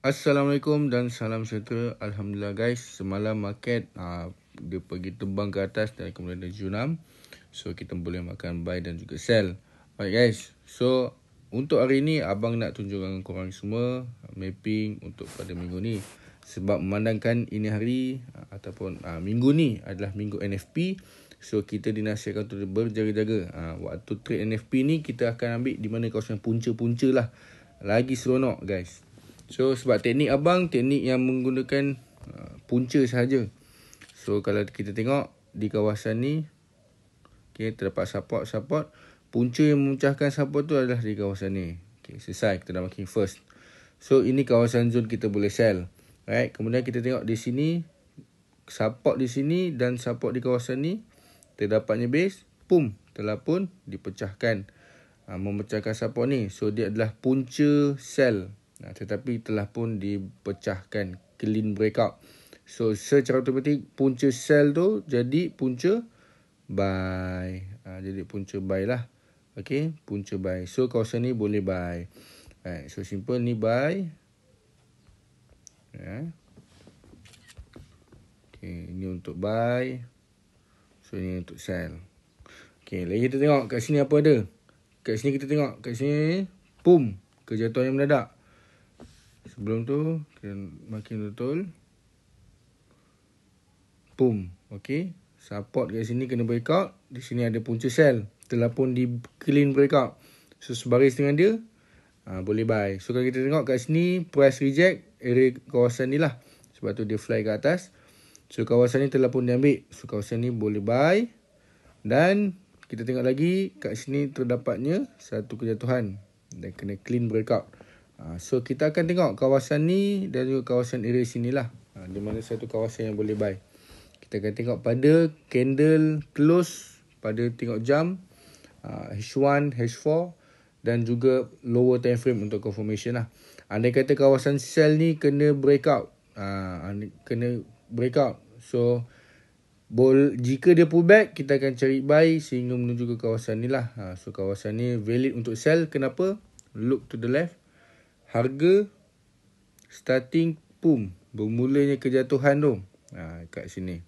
Assalamualaikum dan salam sejahtera. Alhamdulillah guys, semalam market uh, dia pergi terbang ke atas dan kemudian dia junam. So kita boleh makan buy dan juga sell. Alright guys. So untuk hari ini abang nak tunjukkan kepada korang semua mapping untuk pada minggu ni. Sebab memandangkan ini hari uh, ataupun uh, minggu ni adalah minggu NFP. So kita dinasihatkan untuk berjaga-jaga. waktu trade NFP ni kita akan ambil di mana kawasan punca-punca lah. Lagi seronok guys. So sebab teknik abang teknik yang menggunakan uh, punca saja. So kalau kita tengok di kawasan ni okay terdapat support support punca yang memecahkan support tu adalah di kawasan ni. Okey selesai kita dah marking first. So ini kawasan zone kita boleh sell. Right? Kemudian kita tengok di sini support di sini dan support di kawasan ni terdapatnya base, pum telah pun dipecahkan. Ah, memecahkan support ni. So dia adalah punca sell Nah, tetapi telah pun dipecahkan clean breakout. So secara automatik punca sell tu jadi punca buy. Ha, jadi punca buy lah. Okay, punca buy. So kawasan ni boleh buy. Right, so simple ni buy. Yeah. Okay, ni untuk buy. So ni untuk sell. Okay, lagi kita tengok kat sini apa ada. Kat sini kita tengok. Kat sini, boom. Kejatuhan yang mendadak. Sebelum tu kita makin betul. Boom. Okay. Support kat sini kena break out. Di sini ada punca sell. Telah pun di clean break out. So sebaris dengan dia. Ha, boleh buy. So kalau kita tengok kat sini. press reject. Area kawasan ni lah. Sebab tu dia fly ke atas. So kawasan ni telah pun diambil. So kawasan ni boleh buy. Dan kita tengok lagi. Kat sini terdapatnya satu kejatuhan. Dan kena clean break out. Ha, so kita akan tengok kawasan ni dan juga kawasan area sini lah. Ha, di mana satu kawasan yang boleh buy. Kita akan tengok pada candle close pada tengok jam. H1, ha, H4 dan juga lower time frame untuk confirmation lah. Andai kata kawasan sell ni kena breakout. Kena breakout. So bol jika dia pullback kita akan cari buy sehingga menuju ke kawasan ni lah. So kawasan ni valid untuk sell. Kenapa? Look to the left harga starting boom bermulanya kejatuhan tu ha, kat sini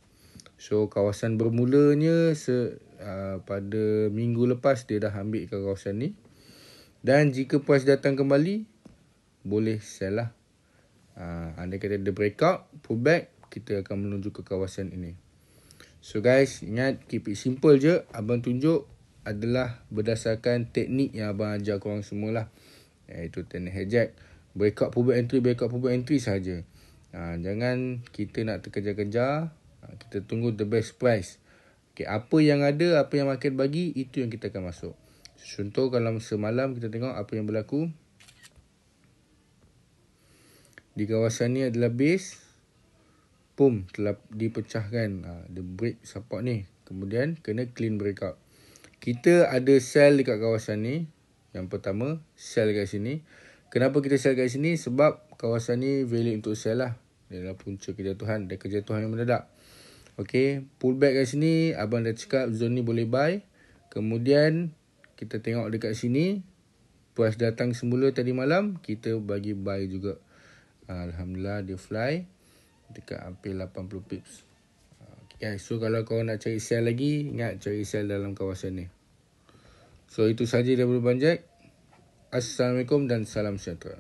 so kawasan bermulanya se, ha, pada minggu lepas dia dah ambil ke kawasan ni dan jika puas datang kembali boleh sell lah ha, anda kata dia breakout out pull back kita akan menuju ke kawasan ini so guys ingat keep it simple je abang tunjuk adalah berdasarkan teknik yang abang ajar korang semualah lah iaitu Ten Hag backup pubic entry backup pubic entry saja. Ha, jangan kita nak terkejar-kejar, ha, kita tunggu the best price. Okay, apa yang ada, apa yang market bagi, itu yang kita akan masuk. Contoh kalau semalam kita tengok apa yang berlaku. Di kawasan ni adalah base. boom telah dipecahkan. Ha, the break support ni. Kemudian kena clean breakout. Kita ada sell dekat kawasan ni. Yang pertama, sell kat sini. Kenapa kita sell kat sini? Sebab kawasan ni valid untuk sell lah. Dia adalah punca kejatuhan. Dia kejatuhan yang mendadak. Okay, pullback kat sini. Abang dah cakap zone ni boleh buy. Kemudian, kita tengok dekat sini. Puas datang semula tadi malam. Kita bagi buy juga. Alhamdulillah, dia fly. Dekat hampir 80 pips. Okay, so kalau kau nak cari sell lagi, ingat cari sell dalam kawasan ni. So itu sahaja daripada Banjak. Assalamualaikum dan salam sejahtera.